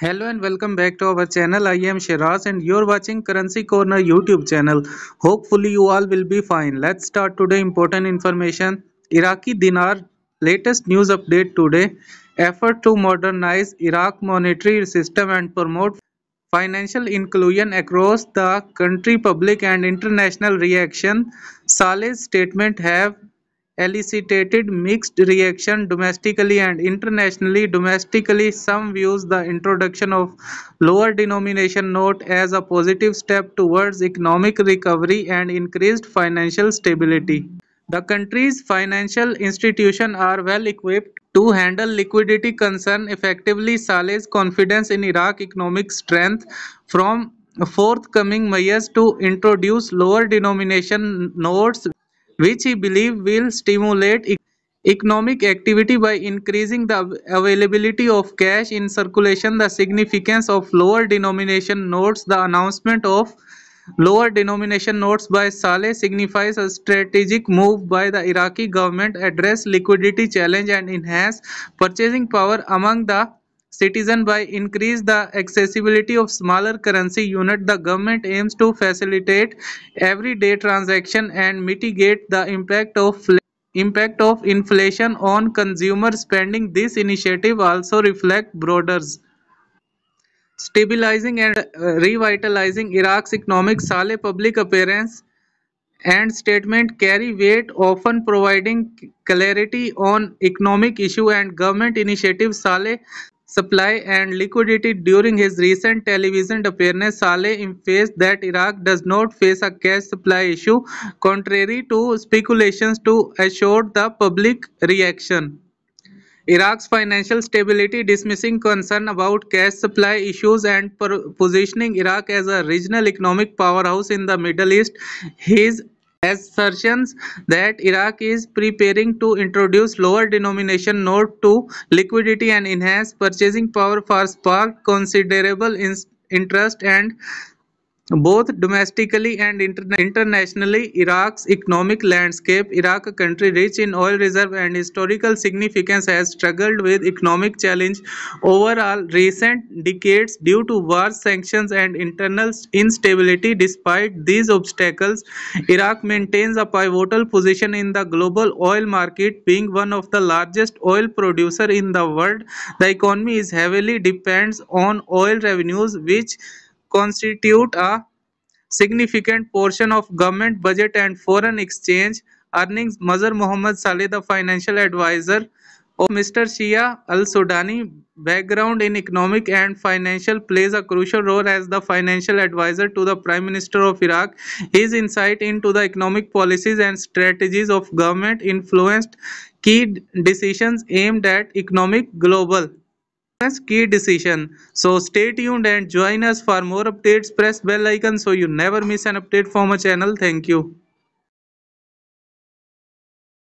Hello and welcome back to our channel. I am Shiraz and you're watching Currency Corner YouTube channel. Hopefully you all will be fine. Let's start today important information. Iraqi dinar latest news update today. Effort to modernize Iraq monetary system and promote financial inclusion across the country public and international reaction. Saleh's statement have elicited mixed reaction domestically and internationally. Domestically, some views the introduction of lower denomination note as a positive step towards economic recovery and increased financial stability. The country's financial institutions are well equipped to handle liquidity concern effectively. Saleh's confidence in Iraq economic strength from forthcoming measures to introduce lower denomination notes which he believes will stimulate economic activity by increasing the availability of cash in circulation, the significance of lower denomination notes, the announcement of lower denomination notes by Saleh signifies a strategic move by the Iraqi government address liquidity challenge and enhance purchasing power among the citizen by increase the accessibility of smaller currency unit the government aims to facilitate everyday transaction and mitigate the impact of impact of inflation on consumer spending this initiative also reflects broader stabilizing and uh, revitalizing iraq's economic Sale public appearance and statement carry weight often providing clarity on economic issue and government initiatives saleh supply and liquidity. during his recent television appearance, Saleh emphasized that Iraq does not face a cash supply issue, contrary to speculations to assure the public reaction. Iraq's financial stability, dismissing concern about cash supply issues and positioning Iraq as a regional economic powerhouse in the Middle East, his assertions that Iraq is preparing to introduce lower denomination note to liquidity and enhance purchasing power for sparked considerable interest and both domestically and interna internationally, Iraq's economic landscape, Iraq a country rich in oil reserve and historical significance, has struggled with economic challenge overall recent decades due to war, sanctions, and internal instability. Despite these obstacles, Iraq maintains a pivotal position in the global oil market, being one of the largest oil producer in the world. The economy is heavily depends on oil revenues, which constitute a significant portion of government budget and foreign exchange earnings Mazhar Mohammed Saleh the financial advisor of Mr. Shia al-Sudani background in economic and financial plays a crucial role as the financial advisor to the Prime Minister of Iraq. His insight into the economic policies and strategies of government influenced key decisions aimed at economic global key decision so stay tuned and join us for more updates press bell icon so you never miss an update from our channel thank you